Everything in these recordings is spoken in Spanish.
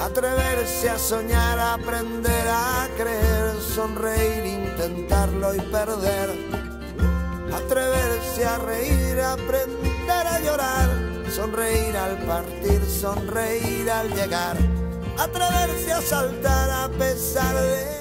Atreverse a soñar, aprender a creer, sonreír, intentarlo y perder. Atreverse a reír, aprender a llorar, sonreír al partir, sonreír al llegar. Atreverse a saltar a pesar de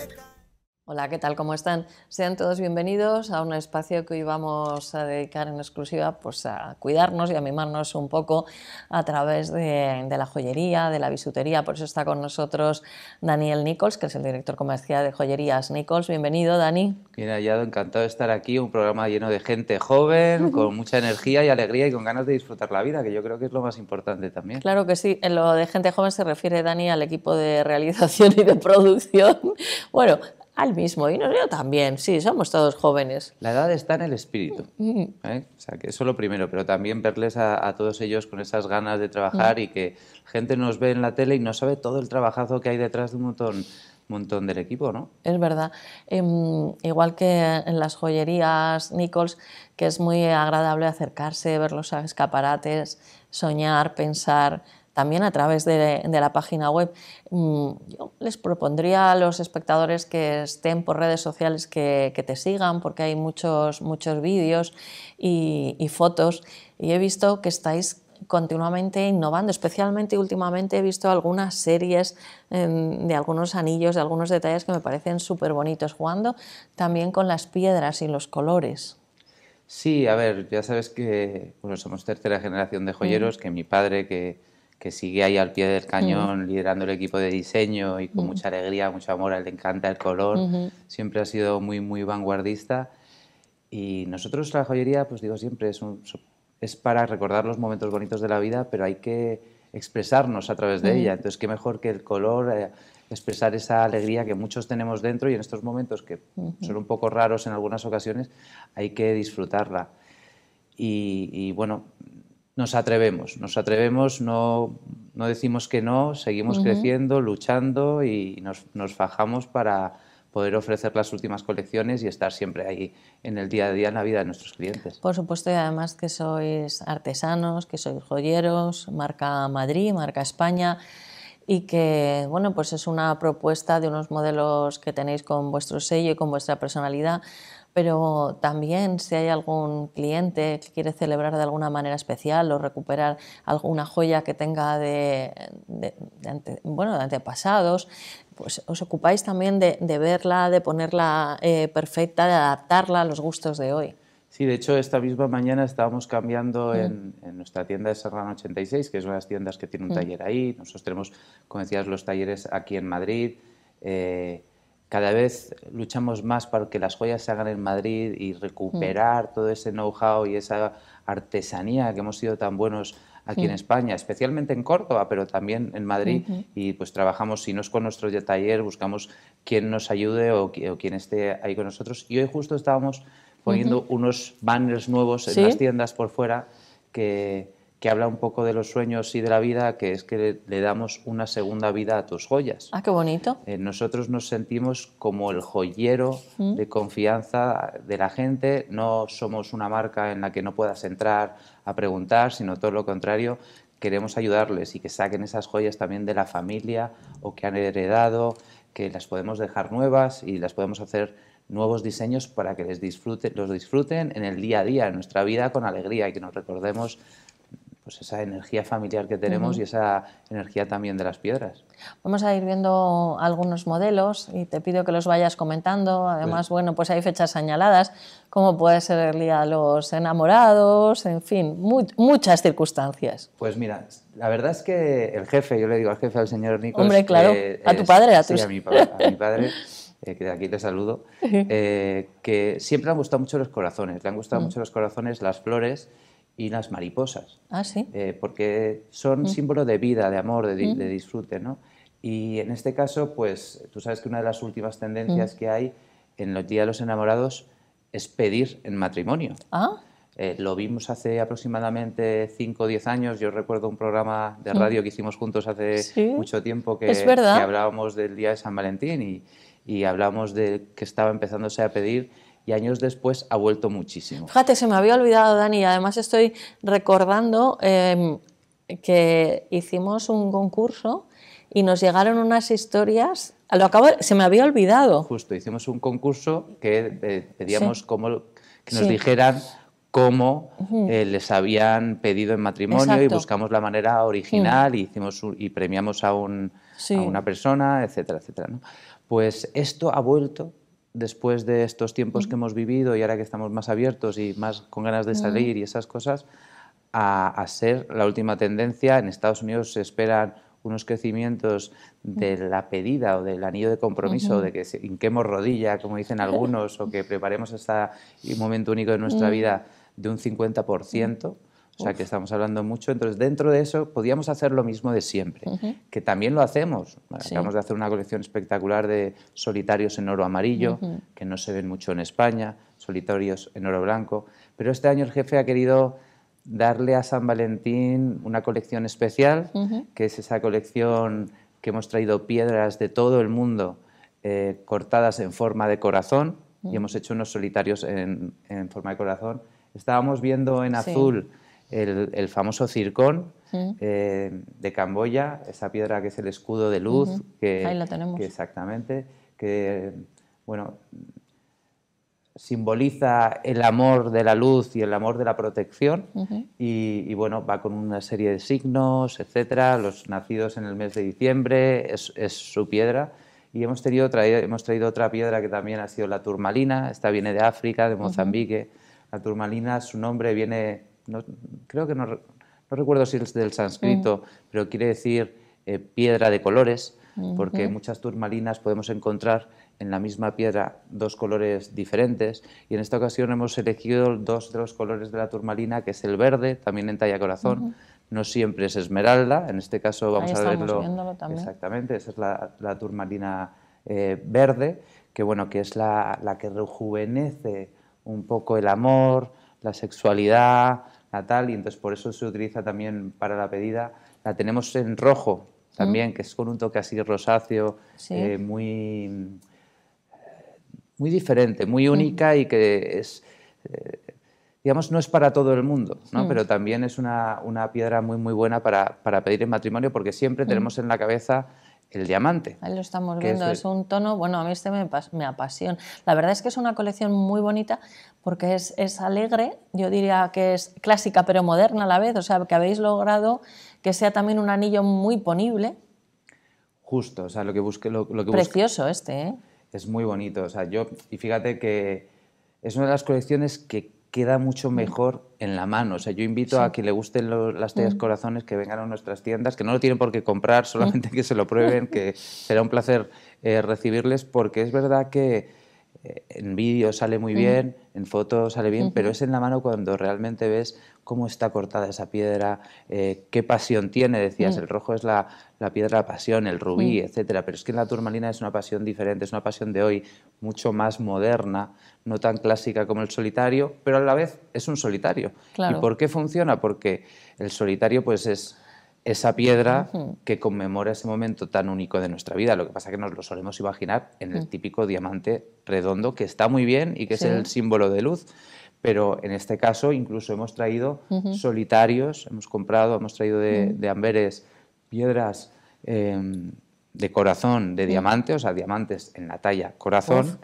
Hola, ¿qué tal? ¿Cómo están? Sean todos bienvenidos a un espacio que hoy vamos a dedicar en exclusiva pues, a cuidarnos y a mimarnos un poco a través de, de la joyería, de la bisutería. Por eso está con nosotros Daniel Nichols, que es el director comercial de Joyerías Nichols. Bienvenido, Dani. Bien hallado, encantado de estar aquí. Un programa lleno de gente joven, con mucha energía y alegría y con ganas de disfrutar la vida, que yo creo que es lo más importante también. Claro que sí. En lo de gente joven se refiere, Dani, al equipo de realización y de producción. Bueno, al mismo. Y nos yo también, sí, somos todos jóvenes. La edad está en el espíritu. Mm, mm. ¿eh? O sea, que eso es lo primero, pero también verles a, todos ellos con esas ganas de trabajar mm. y que gente nos ve en la tele y no sabe todo el trabajazo que hay detrás de un montón montón del equipo, ¿no? Es verdad. Em, igual que en las joyerías Nichols, que es muy agradable acercarse, ver los escaparates, soñar, pensar, también a través de, la página web. Mm, yo les propondría a los espectadores que estén por redes sociales que, te sigan, porque hay muchos, muchos vídeos y, fotos. Y he visto que estáis continuamente innovando, especialmente últimamente he visto algunas series em, de algunos anillos, de algunos detalles que me parecen súper bonitos, jugando también con las piedras y los colores. Sí, a ver, ya sabes que somos tercera generación de joyeros, que mi padre, que, que sigue ahí al pie del cañón liderando el equipo de diseño y con mucha alegría, mucho amor, a él le encanta el color, siempre ha sido muy, muy vanguardista y nosotros la joyería, pues digo siempre, es, es para recordar los momentos bonitos de la vida, pero hay que expresarnos a través de ella, entonces qué mejor que el color, eh, expresar esa alegría que muchos tenemos dentro y en estos momentos que son un poco raros en algunas ocasiones, hay que disfrutarla. y, y bueno, nos atrevemos, nos atrevemos, no, no decimos que no, seguimos creciendo, luchando y nos, nos, fajamos para poder ofrecer las últimas colecciones y estar siempre ahí en el día a día, en la vida de nuestros clientes. Por supuesto, y además que sois artesanos, que sois joyeros, marca Madrid, marca España, y que, bueno, pues es una propuesta de unos modelos que tenéis con vuestro sello y con vuestra personalidad pero también si hay algún cliente que quiere celebrar de alguna manera especial o recuperar alguna joya que tenga de, bueno, de antepasados, pues os ocupáis también de, verla, de ponerla eh, perfecta, de adaptarla a los gustos de hoy. Sí, de hecho, esta misma mañana estábamos cambiando mm. en, nuestra tienda de Serrano 86, que es una de las tiendas que tiene un mm. taller ahí. Nosotros tenemos, como decías, los talleres aquí en Madrid. Eh, cada vez luchamos más para que las joyas se hagan en Madrid y recuperar mm. todo ese know-how y esa artesanía que hemos sido tan buenos aquí en España, especialmente en Córdoba, pero también en Madrid. Y pues trabajamos, si no es con nuestro taller, buscamos quien nos ayude o, quién quien esté ahí con nosotros. Y hoy justo estábamos poniendo unos banners nuevos en las tiendas por fuera que que habla un poco de los sueños y de la vida, que es que le, damos una segunda vida a tus joyas. Ah, qué bonito. Eh, nosotros nos sentimos como el joyero mm. de confianza de la gente, no somos una marca en la que no puedas entrar a preguntar, sino todo lo contrario, queremos ayudarles y que saquen esas joyas también de la familia o que han heredado, que las podemos dejar nuevas y las podemos hacer nuevos diseños para que les los disfruten en el día a día, en nuestra vida con alegría y que nos recordemos pues esa energía familiar que tenemos y esa energía también de las piedras. Vamos a ir viendo algunos modelos y te pido que los vayas comentando. Pues Además, bueno, pues hay fechas señaladas, como puede ser el día de los enamorados, en fin, muchas circunstancias. Pues mira, la verdad es que el jefe, yo le digo al jefe, al señor Nico, Hombre, claro, eh, a tu padre, a ti. Sí, a mi, padre. Eh, que de aquí te saludo, eh, que siempre le han gustado mucho los corazones, le han gustado mm. mucho los corazones, las flores, y las mariposas. Ah, eh, porque son mm. símbolo de vida, de amor, mm. de, disfrute, ¿no? Y en este caso, pues tú sabes que una de las últimas tendencias mm. que hay en los días de los enamorados es pedir en matrimonio. Ah. Eh, lo vimos hace aproximadamente 5 o 10 años. Yo recuerdo un programa de radio que hicimos juntos hace mucho tiempo que, hablábamos del día de San Valentín y, y hablábamos de que estaba empezándose a pedir y años después ha vuelto muchísimo. Fíjate, se me había olvidado, Dani, y además estoy recordando em, que hicimos un concurso y nos llegaron unas historias. Lo acabo, se me había olvidado. Justo, hicimos un concurso que eh, pedíamos que nos dijeran cómo eh, les habían pedido en matrimonio y buscamos la manera original y, hicimos y premiamos a, un, una persona, etcétera, etcétera. Pues esto ha vuelto después de estos tiempos que hemos vivido y ahora que estamos más abiertos y más con ganas de salir y esas cosas, a, ser la última tendencia. En Estados Unidos se esperan unos crecimientos de la pedida o del anillo de compromiso, de que hinquemos rodilla, como dicen algunos, o que preparemos este momento único de nuestra vida de un 50%. O sea, que estamos hablando mucho. Entonces, dentro de eso, podíamos hacer lo mismo de siempre, que también lo hacemos. Acabamos de hacer una colección espectacular de solitarios en oro amarillo, que no se ven mucho en España, solitarios en oro blanco. Pero este año el jefe ha querido darle a San Valentín una colección especial, que es esa colección que hemos traído piedras de todo el mundo eh, cortadas en forma de corazón, y hemos hecho unos solitarios en, forma de corazón. Estábamos viendo en azul el, famoso circón eh, de Camboya, esa piedra que es el escudo de luz. que, exactamente, que, bueno, simboliza el amor de la luz y el amor de la protección y, bueno, va con una serie de signos, etcétera, los nacidos en el mes de diciembre, es, su piedra y hemos, tenido hemos traído otra piedra que también ha sido la turmalina, esta viene de África, de Mozambique, la turmalina, su nombre viene no, creo que no, recuerdo si es del sánscrito, mm. pero quiere decir eh, piedra de colores, porque porque muchas turmalinas podemos encontrar en la misma piedra dos colores diferentes y en esta ocasión hemos elegido dos de los colores de la turmalina, que es el verde, también en talla corazón. No siempre es esmeralda, en este caso vamos a verlo. Exactamente, esa es la, turmalina eh, verde, que bueno, que es la, que rejuvenece un poco el amor, la sexualidad, natal y entonces por eso se utiliza también para la pedida. La tenemos en rojo también, mm. que es con un toque así rosáceo, eh, muy, muy diferente, muy única y que es... Eh, digamos, no es para todo el mundo, mm. pero también es una, piedra muy, muy buena para, para pedir en matrimonio porque siempre mm. tenemos en la cabeza el diamante. Ahí lo estamos viendo, es, un tono, bueno, a mí este me, me, apasiona. La verdad es que es una colección muy bonita porque es, alegre, yo diría que es clásica pero moderna a la vez, o sea, que habéis logrado que sea también un anillo muy ponible. Justo, o sea, lo que busque... Lo, Precioso este, ¿eh? Es muy bonito, o sea, yo, y fíjate que es una de las colecciones que queda mucho mejor en la mano. O sea, yo invito a que le gusten las tallas corazones que vengan a nuestras tiendas, que no lo tienen por qué comprar, solamente que se lo prueben, que será un placer eh, recibirles, porque es verdad que eh, en vídeo sale muy bien, en foto sale bien, pero es en la mano cuando realmente ves cómo está cortada esa piedra, eh, qué pasión tiene, decías, mm. el rojo es la, la piedra pasión, el rubí, etcétera, pero es que en la turmalina es una pasión diferente, es una pasión de hoy, mucho más moderna, no tan clásica como el solitario, pero a la vez es un solitario. ¿Y por qué funciona? Porque el solitario pues es esa piedra que conmemora ese momento tan único de nuestra vida. Lo que pasa es que nos lo solemos imaginar en el mm. típico diamante redondo, que está muy bien y que es el símbolo de luz. Pero en este caso incluso hemos traído solitarios, hemos comprado, hemos traído de, mm. Amberes piedras em, de corazón, de mm. diamante, o sea, diamantes en la talla corazón.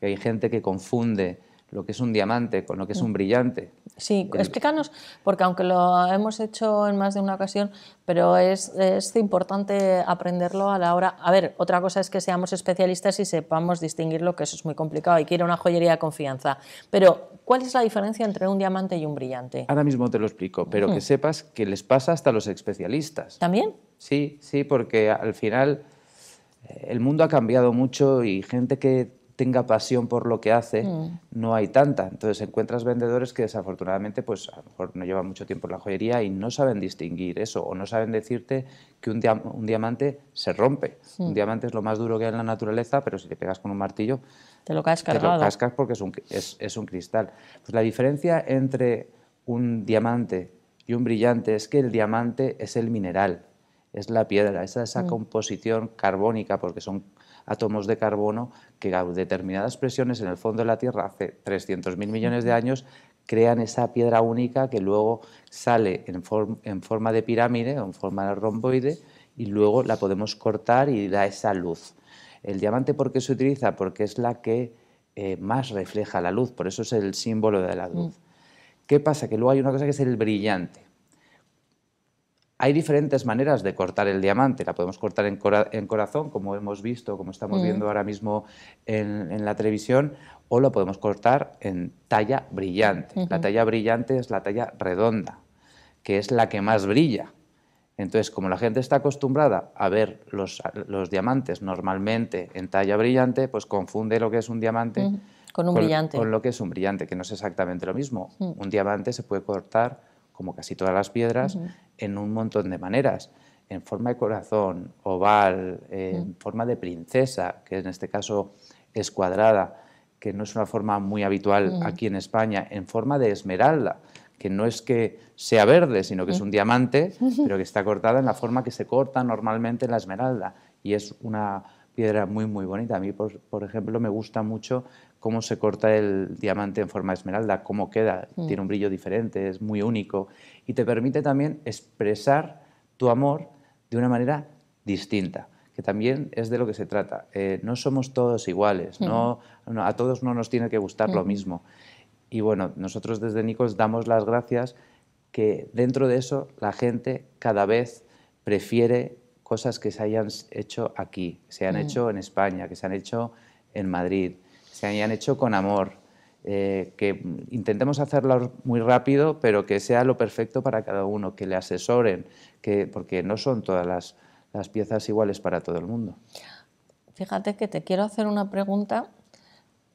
hay gente que confunde lo que es un diamante, con lo que es un mm. brillante. Sí, explícanos, porque aunque lo hemos hecho en más de una ocasión, pero es, importante aprenderlo a la hora... A ver, otra cosa es que seamos especialistas y sepamos distinguirlo, que eso es muy complicado, y quiere una joyería de confianza. Pero, ¿cuál es la diferencia entre un diamante y un brillante? Ahora mismo te lo explico, pero que mm. sepas que les pasa hasta a los especialistas. ¿También? Sí, sí, porque al final eh, el mundo ha cambiado mucho y gente que tenga pasión por lo que hace, mm. no hay tanta. Entonces encuentras vendedores que desafortunadamente pues a lo mejor no llevan mucho tiempo en la joyería y no saben distinguir eso o no saben decirte que un, diamante se rompe. Un diamante es lo más duro que hay en la naturaleza, pero si te pegas con un martillo te lo cascas, cascas porque es un, es, un cristal. Pues la diferencia entre un diamante y un brillante es que el diamante es el mineral, es la piedra, es esa mm. composición carbónica porque son átomos de carbono que a determinadas presiones en el fondo de la Tierra hace 300.000 millones de años crean esa piedra única que luego sale en, forma de pirámide o en forma de romboide y luego la podemos cortar y da esa luz. El diamante, ¿por qué se utiliza? Porque es la que eh, más refleja la luz, por eso es el símbolo de la luz. Mm. ¿Qué pasa? Que luego hay una cosa que es el brillante. Hay diferentes maneras de cortar el diamante. La podemos cortar en, corazón, como hemos visto, como estamos mm. viendo ahora mismo en, la televisión, o la podemos cortar en talla brillante. La talla brillante es la talla redonda, que es la que más brilla. Entonces, como la gente está acostumbrada a ver los, diamantes normalmente en talla brillante, pues confunde lo que es un diamante mm, con, un brillante. con lo que es un brillante, que no es exactamente lo mismo. Mm. Un diamante se puede cortar como casi todas las piedras, en un montón de maneras. En forma de corazón, oval, en forma de princesa, que en este caso es cuadrada, que no es una forma muy habitual aquí en España, en forma de esmeralda, que no es que sea verde, sino que es un diamante, pero que está cortada en la forma que se corta normalmente en la esmeralda. Y es una piedra muy, muy bonita. A mí, por ejemplo, me gusta mucho cómo se corta el diamante en forma de esmeralda, cómo queda, mm. tiene un brillo diferente, es muy único y te permite también expresar tu amor de una manera distinta, que también es de lo que se trata. Eh, no somos todos iguales, mm. a todos no nos tiene que gustar lo mm. mismo. Y bueno, nosotros desde Nicos damos las gracias que dentro de eso la gente cada vez prefiere cosas que se hayan hecho aquí, se han hecho en España, que se han hecho en Madrid, que hayan hecho con amor, eh, que intentemos hacerlo muy rápido, pero que sea lo perfecto para cada uno, que le asesoren, que, porque no son todas las, las piezas iguales para todo el mundo. Fíjate que te quiero hacer una pregunta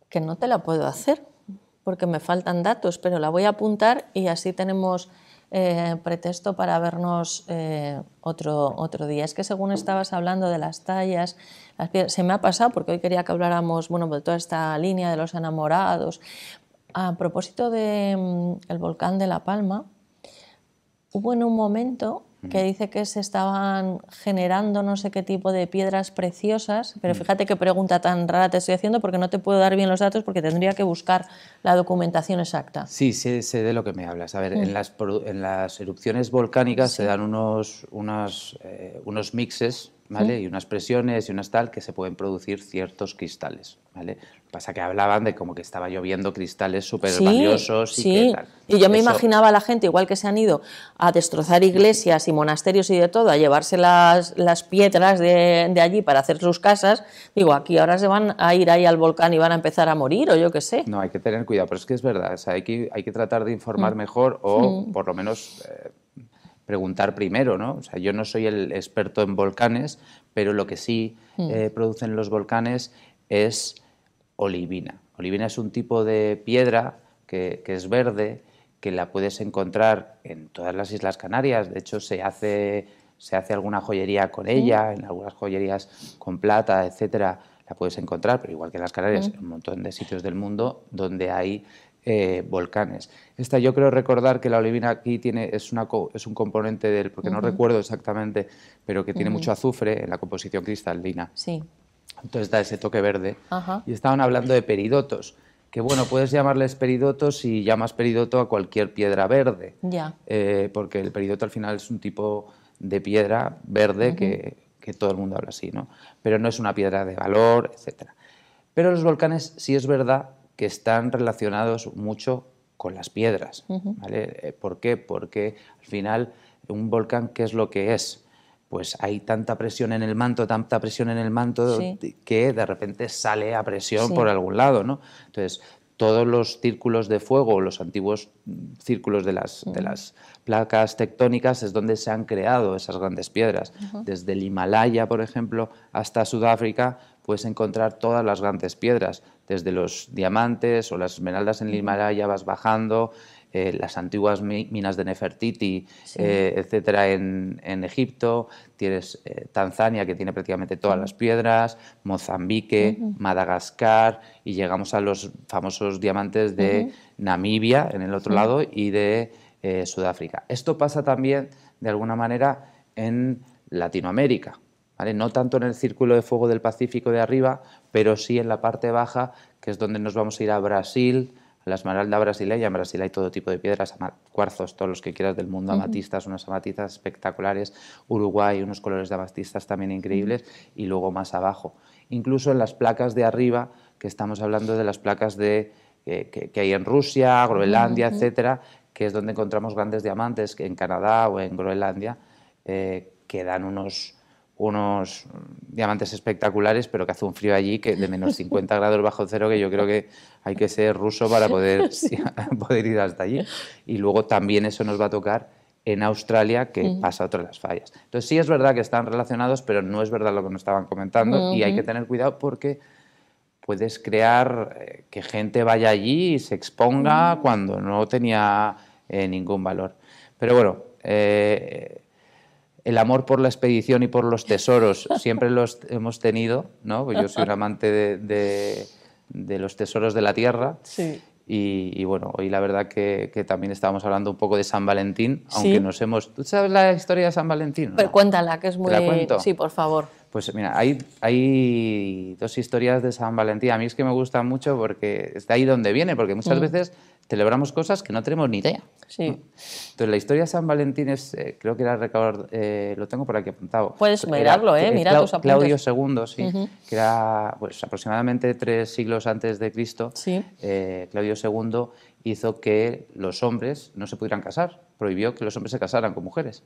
que no te la puedo hacer, porque me faltan datos, pero la voy a apuntar y así tenemos eh, pretexto para vernos eh, otro, otro día. Es que según estabas hablando de las tallas, se me ha pasado porque hoy quería que habláramos bueno, de pues toda esta línea de los enamorados. A propósito del de, mm, el volcán de La Palma, hubo en un momento que dice que se estaban generando no sé qué tipo de piedras preciosas, pero mm. fíjate qué pregunta tan rara te estoy haciendo porque no te puedo dar bien los datos porque tendría que buscar la documentación exacta. Sí, sé, de lo que me hablas. A ver, en, mm. las, erupciones volcánicas se dan unos, eh, unos mixes, y unas presiones y unas tal que se pueden producir ciertos cristales, ¿vale? Pasa que hablaban de como que estaba lloviendo cristales súper y sí. Y yo me imaginaba a la gente, igual que se han ido a destrozar iglesias y monasterios y de todo, a llevarse las, las piedras de, allí para hacer sus casas, digo, aquí ahora se van a ir ahí al volcán y van a empezar a morir o yo qué sé. No, hay que tener cuidado, pero es que es verdad, hay, que, hay que tratar de informar mm. mejor o mm. por lo menos... Eh, preguntar primero, ¿no? O sea, yo no soy el experto en volcanes, pero lo que sí mm. eh, producen los volcanes es olivina. Olivina es un tipo de piedra que, es verde, que la puedes encontrar en todas las Islas Canarias. De hecho, se hace, se hace alguna joyería con ella, en algunas joyerías con plata, etcétera. La puedes encontrar, pero igual que en las Canarias, mm. en un montón de sitios del mundo donde hay eh, volcanes. Esta yo creo recordar que la olivina aquí tiene, es, una, es un componente del, porque no recuerdo exactamente, pero que tiene mucho azufre en la composición cristalina. Sí. Entonces da ese toque verde. Y estaban hablando de peridotos, que bueno, puedes llamarles peridotos y llamas peridoto a cualquier piedra verde. Ya. Eh, porque el peridoto al final es un tipo de piedra verde que, todo el mundo habla así, ¿no? Pero no es una piedra de valor, etc. Pero los volcanes si es verdad que están relacionados mucho con las piedras. Eh, ¿Por qué? Porque al final un volcán, ¿qué es lo que es? Pues hay tanta presión en el manto, tanta presión en el manto, que de repente sale a presión por algún lado. Entonces, todos los círculos de fuego, los antiguos círculos de las, placas tectónicas, es donde se han creado esas grandes piedras. Desde el Himalaya, por ejemplo, hasta Sudáfrica, puedes encontrar todas las grandes piedras, desde los diamantes o las esmeraldas en el Himalaya vas bajando, eh, las antiguas minas de Nefertiti, eh, etcétera, en, Egipto, tienes eh, Tanzania, que tiene prácticamente todas las piedras, Mozambique, Madagascar, y llegamos a los famosos diamantes de Namibia, en el otro lado, y de Sudáfrica. Esto pasa también, de alguna manera, en Latinoamérica. No tanto en el círculo de fuego del Pacífico de arriba, pero sí en la parte baja, que es donde nos vamos a ir a Brasil, a la esmeralda brasileña. En Brasil hay todo tipo de piedras, cuarzos, todos los que quieras del mundo, amatistas, unas amatistas espectaculares, Uruguay, unos colores de amatistas también increíbles, y luego más abajo. Incluso en las placas de arriba, que estamos hablando de las placas de eh, que, hay en Rusia, Groenlandia, etc., etcétera, que es donde encontramos grandes diamantes, que en Canadá o en Groenlandia, eh, que dan unos, unos diamantes espectaculares, pero que hace un frío allí que de menos 50 grados bajo cero, que yo creo que hay que ser ruso para poder, ir hasta allí. Y luego también eso nos va a tocar en Australia, que pasa otra de las fallas. Entonces sí es verdad que están relacionados, pero no es verdad lo que nos estaban comentando y hay que tener cuidado porque puedes crear eh, que gente vaya allí y se exponga cuando no tenía eh, ningún valor. Pero bueno, eh, el amor por la expedición y por los tesoros siempre los hemos tenido, ¿no? Pues yo soy un amante de, los tesoros de la tierra. Sí. Y, bueno, hoy la verdad que, también estábamos hablando un poco de San Valentín, aunque nos hemos... ¿Tú sabes la historia de San Valentín? Pero pues cuéntala, que es muy... Sí, por favor. Pues mira, hay, dos historias de San Valentín. A mí es que me gustan mucho porque es de ahí donde viene, porque muchas mm. veces celebramos cosas que no tenemos ni idea. Sí. Entonces, la historia de San Valentín es, eh, creo que era recordar, eh, lo tengo por aquí apuntado. Puedes mirarlo, eh, ¿eh? Mira tus apuntes. Claudio II, sí, que era pues, aproximadamente tres siglos antes de Cristo. Claudio II hizo que los hombres no se pudieran casar prohibió que los hombres se casaran con mujeres.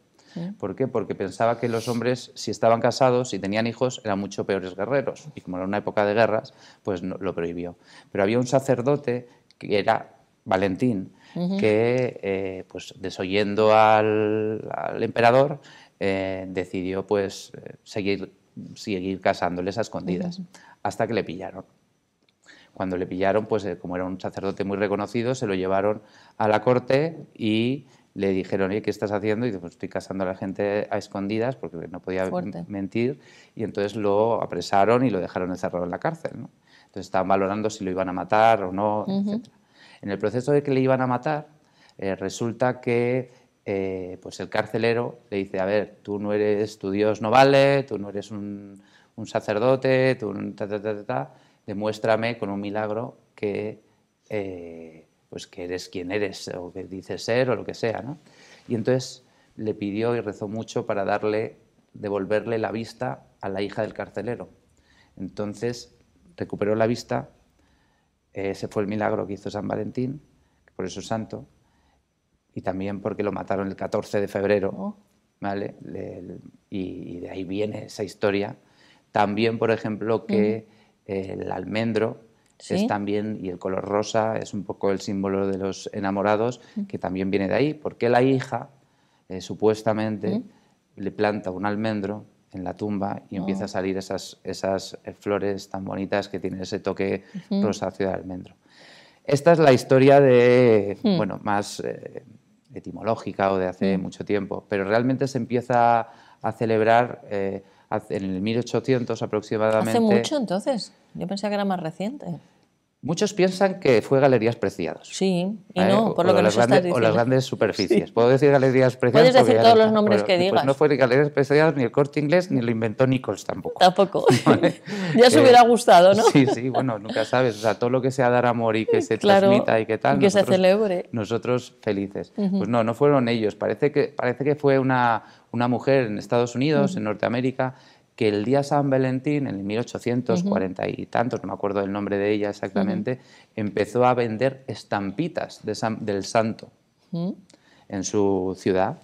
¿Por qué? Porque pensaba que los hombres, si estaban casados y si tenían hijos, eran mucho peores guerreros. Y como era una época de guerras, pues lo prohibió. Pero había un sacerdote que era Valentín, que, eh, pues, desoyendo al, emperador, eh, decidió pues, eh, seguir, seguir casándoles a escondidas, hasta que le pillaron cuando le pillaron, pues como era un sacerdote muy reconocido, se lo llevaron a la corte y le dijeron, oye, ¿qué estás haciendo? Y dice, pues estoy casando a la gente a escondidas porque no podía mentir. Y entonces lo apresaron y lo dejaron encerrado en la cárcel. Entonces estaban valorando si lo iban a matar o no, etc. En el proceso de que le iban a matar, eh, resulta que eh, pues el carcelero le dice, a ver, tú no eres, tu Dios no vale, tú no eres un, un sacerdote, tú ta, demuéstrame con un milagro que... Eh, pues que eres quien eres o que dices ser o lo que sea, Y entonces le pidió y rezó mucho para darle, devolverle la vista a la hija del carcelero. Entonces recuperó la vista, eh, ese fue el milagro que hizo San Valentín, por eso es santo, y también porque lo mataron el 14 de febrero, oh. ¿vale? y, de ahí viene esa historia. También, por ejemplo, que el almendro es también, y el color rosa es un poco el símbolo de los enamorados, mm. que también viene de ahí, porque la hija eh, supuestamente mm. le planta un almendro en la tumba y empieza a oh. salir esas, esas eh, flores tan bonitas que tienen ese toque rosáceo de almendro. Esta es la historia de, mm. bueno, más eh, etimológica o de hace mucho tiempo, pero realmente se empieza a celebrar en el 1800 aproximadamente. ¿Hace mucho entonces? Yo pensaba que era más reciente. Muchos piensan que fue Galerías Preciados. Sí, y ¿Eh? no, por lo que nos diciendo. O las grandes superficies. Puedo decir Galerías Preciadas. Puedes decir todos los nombres que pues digas. no fue Galerías Preciadas, ni el Corte Inglés, ni lo inventó Nichols tampoco. Tampoco. ya se eh, hubiera gustado, ¿no? Sí, sí, bueno, nunca sabes. O sea, todo lo que sea dar amor y que se transmita y que tal. Que nosotros, se celebre. Nosotros felices. Pues no, no fueron ellos. Parece que, parece que fue una, una mujer en Estados Unidos, en Norteamérica, que el día San Valentín, en 1840 y tantos, no me acuerdo el nombre de ella exactamente, empezó a vender estampitas del santo en su ciudad.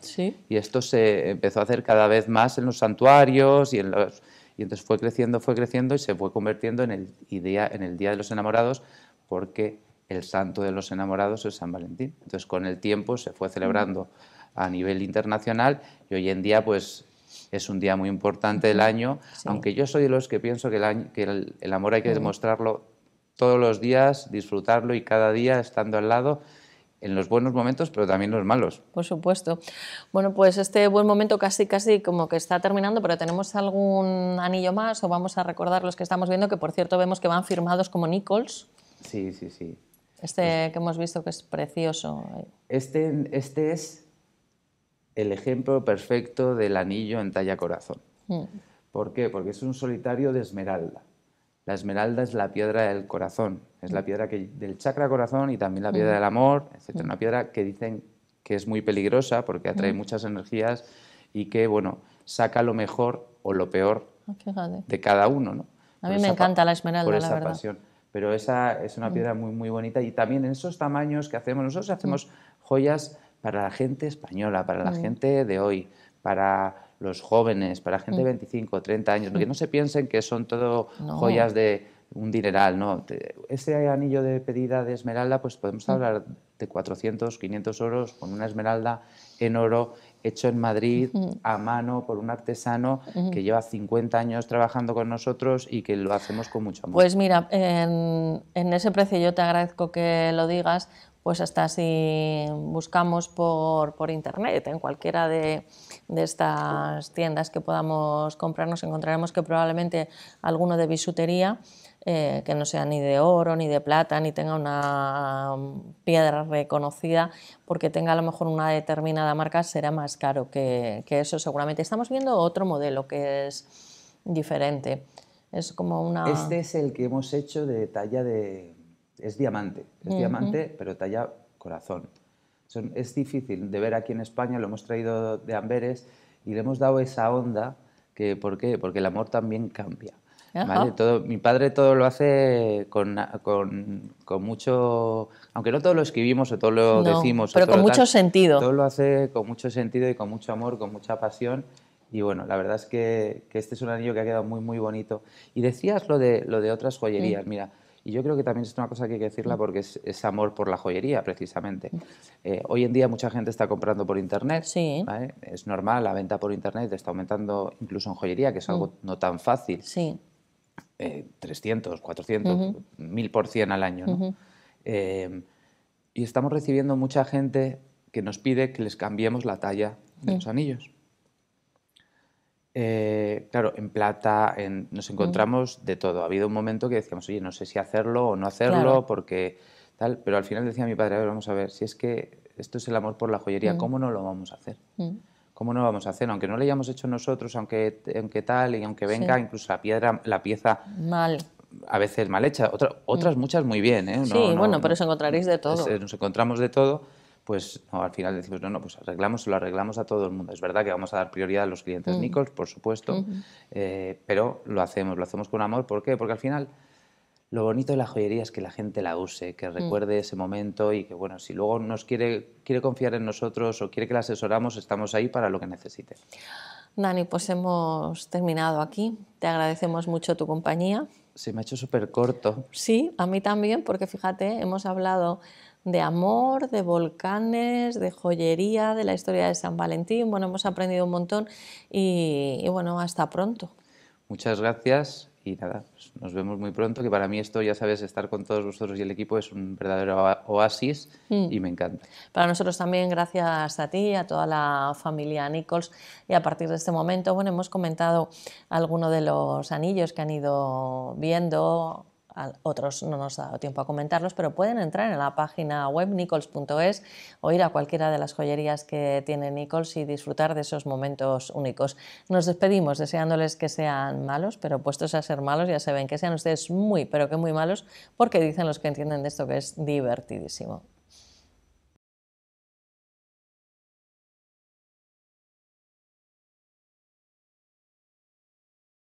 Y esto se empezó a hacer cada vez más en los santuarios y en los... Y entonces fue creciendo, fue creciendo y se fue convirtiendo en el, en el Día de los Enamorados porque el santo de los enamorados es San Valentín. Entonces con el tiempo se fue celebrando a nivel internacional y hoy en día pues es un día muy importante del año, aunque yo soy de los que pienso que el, amor hay que demostrarlo todos los días, disfrutarlo y cada día estando al lado en los buenos momentos, pero también en los malos. Por supuesto. Bueno, pues este buen momento casi, casi como que está terminando, pero tenemos algún anillo más o vamos a recordar los que estamos viendo, que por cierto vemos que van firmados como Nichols. Sí, sí, sí. Este que hemos visto que es precioso. Este, este es el ejemplo perfecto del anillo en talla corazón. Mm. ¿Por qué? Porque es un solitario de esmeralda. La esmeralda es la piedra del corazón, es la mm. piedra que, del chakra corazón y también la piedra mm. del amor, etc. Una piedra que dicen que es muy peligrosa porque atrae muchas energías y que, bueno, saca lo mejor o lo peor ah, de cada uno. ¿no? A mí me encanta la esmeralda, por esa la Pasión. Pero esa es una piedra muy, muy bonita y también en esos tamaños que hacemos, nosotros hacemos joyas para la gente española, para la mm. gente de hoy, para los jóvenes, para gente de 25, 30 años, que mm. no se piensen que son todo joyas de un dineral, no. Ese anillo de pedida de esmeralda, pues podemos mm. hablar de 400, 500 euros con una esmeralda en oro hecho en Madrid a mano por un artesano que lleva 50 años trabajando con nosotros y que lo hacemos con mucho amor. Pues mira, en ese precio yo te agradezco que lo digas pues hasta si buscamos por, internet, en cualquiera de, estas tiendas que podamos comprarnos encontraremos que probablemente alguno de bisutería, eh, que no sea ni de oro, ni de plata, ni tenga una piedra reconocida, porque tenga a lo mejor una determinada marca, será más caro que, que eso seguramente. Estamos viendo otro modelo que es diferente. Es como una... Este es el que hemos hecho de talla de es diamante, es diamante, pero talla corazón. es difícil de ver aquí en España, lo hemos traído de Amberes y le hemos dado esa onda, ¿por qué? Porque el amor también cambia. Todo, mi padre todo lo hace con, mucho, aunque no todo lo escribimos o todo lo decimos, pero con mucho sentido. Todo lo hace con mucho sentido y con mucho amor, con mucha pasión. Y bueno, la verdad es que, este es un anillo que ha quedado muy, muy bonito. Y decías lo de, lo de otras joyerías, mira. Y yo creo que también es una cosa que hay que decirla mm. porque es, amor por la joyería, precisamente. Mm. Eh, hoy en día mucha gente está comprando por Internet. Es normal, la venta por Internet está aumentando incluso en joyería, que es algo mm. no tan fácil. Sí. 300, 400, 1000% al año. ¿no? Eh, y estamos recibiendo mucha gente que nos pide que les cambiemos la talla de los anillos. Eh, claro, en plata nos mm. encontramos de todo. Ha habido un momento que decíamos, oye, no sé si hacerlo o no hacerlo, porque tal. Pero al final decía mi padre, a ver, vamos a ver, si es que esto es el amor por la joyería, mm. ¿cómo no lo vamos a hacer? Mm. ¿Cómo no lo vamos a hacer? Aunque no lo hayamos hecho nosotros, aunque, aunque tal, y aunque venga incluso la, piedra, la pieza mal a veces mal hecha, otras muchas muy bien. ¿eh? sí, bueno, pero os encontraréis de todo. Eh, nos encontramos de todo, pues al final decimos, no, no, pues arreglamos, lo arreglamos a todo el mundo. Es verdad que vamos a dar prioridad a los clientes mm. Nichols, por supuesto, eh, pero lo hacemos, lo hacemos con amor. ¿Por qué? Porque al final lo bonito de la joyería es que la gente la use, que mm. recuerde ese momento y que, bueno, si luego nos quiere, quiere confiar en nosotros o quiere que la asesoramos, estamos ahí para lo que necesite. Dani, pues hemos terminado aquí. Te agradecemos mucho tu compañía. Se me ha hecho súper corto. Sí, a mí también, porque fíjate, hemos hablado de amor, de volcanes, de joyería, de la historia de San Valentín. Bueno, hemos aprendido un montón y, bueno, hasta pronto. Muchas gracias y nada, pues nos vemos muy pronto, que para mí esto, ya sabes, estar con todos vosotros y el equipo es un verdadero oasis mm. y me encanta. Para nosotros también, gracias a ti, a toda la familia Nichols y a partir de este momento, bueno, hemos comentado algunos de los anillos que han ido viendo, otros no nos ha dado tiempo a comentarlos, pero pueden entrar en la página web nichols.es o ir a cualquiera de las joyerías que tiene Nichols y disfrutar de esos momentos únicos. Nos despedimos deseándoles que sean malos, pero puestos a ser malos ya se ven que sean ustedes muy, pero que muy malos, porque dicen los que entienden de esto que es divertidísimo.